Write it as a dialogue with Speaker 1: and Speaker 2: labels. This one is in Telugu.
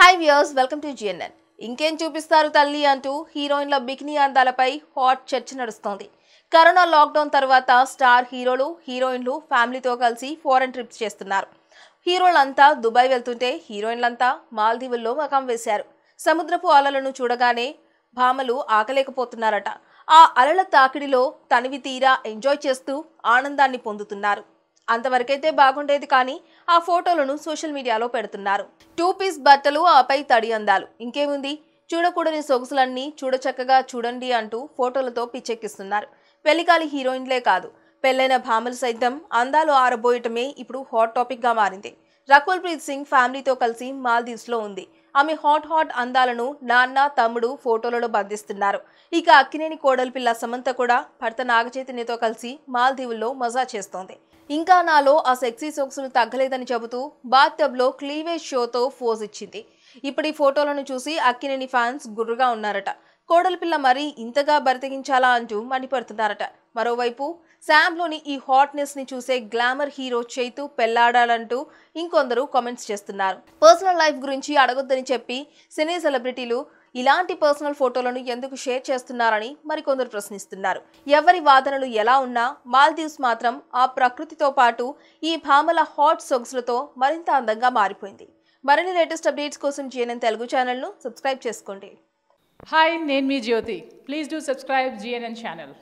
Speaker 1: high viewers welcome to GNN ఇంకేం చూపిస్తారు తల్లి అంటూ హీరోయిన్ల బికినీ అందాలపై హాట్ చర్చ నడుస్తోంది కరోనా లాక్డౌన్ తర్వాత స్టార్ హీరోలు హీరోయిన్లు ఫ్యామిలీతో కలిసి ఫారెన్ ట్రిప్స్ చేస్తున్నారు హీరోలంతా దుబాయ్ వెళ్తుంటే హీరోయిన్లంతా మాల్దీవుల్లో మకం వేశారు సముద్రపు అలలను చూడగానే భామలు ఆకలేకపోతున్నారట ఆ అలల తాకిడిలో తనివి తీరా ఎంజాయ్ చేస్తూ ఆనందాన్ని పొందుతున్నారు అంతవరకైతే బాగుండేది కానీ ఆ ఫోటోలను సోషల్ మీడియాలో పెడుతున్నారు టూ పీస్ బట్టలు ఆపై తడి అందాలు ఇంకేముంది చూడకూడని సొగుసులన్నీ చూడచక్కగా చూడండి అంటూ ఫోటోలతో పిచ్చెక్కిస్తున్నారు పెళ్లికాలి హీరోయిన్లే కాదు పెళ్ళైన భామలు సైతం అందాలు ఆరబోయటమే ఇప్పుడు హాట్ టాపిక్గా మారింది రకుల్ ప్రీత్ సింగ్ ఫ్యామిలీతో కలిసి మాల్దీవ్స్లో ఉంది ఆమె హాట్ హాట్ అందాలను నాన్న తమ్ముడు ఫోటోలలో బంధిస్తున్నారు ఇక అక్కినేని కోడలి పిల్ల సమంత కూడా భర్త నాగచైతన్యతో కలిసి మాల్దీవుల్లో మజా చేస్తోంది ఇంకా నాలో ఆ సెక్సీ సోక్సులు తగ్గలేదని చెబుతూ బాత్తబ్లో క్లీవేజ్ షోతో ఫోజ్ ఇచ్చింది ఇప్పుడు ఈ ఫోటోలను చూసి అక్కినేని ఫ్యాన్స్ గుర్రుగా ఉన్నారట పిల్ల మరీ ఇంతగా బరితగించాలా అంటూ మండిపడుతున్నారట మరోవైపు శామ్లోని ఈ హాట్నెస్ని చూసే గ్లామర్ హీరో చైతు పెళ్లాడాలంటూ ఇంకొందరు కామెంట్స్ చేస్తున్నారు పర్సనల్ లైఫ్ గురించి అడగొద్దని చెప్పి సినీ సెలబ్రిటీలు ఇలాంటి పర్సనల్ ఫోటోలను ఎందుకు షేర్ చేస్తున్నారని మరికొందరు ప్రశ్నిస్తున్నారు ఎవరి వాదనలు ఎలా ఉన్నా మాల్దీవ్స్ మాత్రం ఆ ప్రకృతితో పాటు ఈ భామల హాట్ సొగ్స్లతో మరింత అందంగా మారిపోయింది మరిన్ని లేటెస్ట్ అప్డేట్స్ కోసం జిఎన్ఎన్ తెలుగు ఛానల్ను సబ్స్క్రైబ్ చేసుకోండి హాయ్ నేను మీ Jyothi please do subscribe GNN channel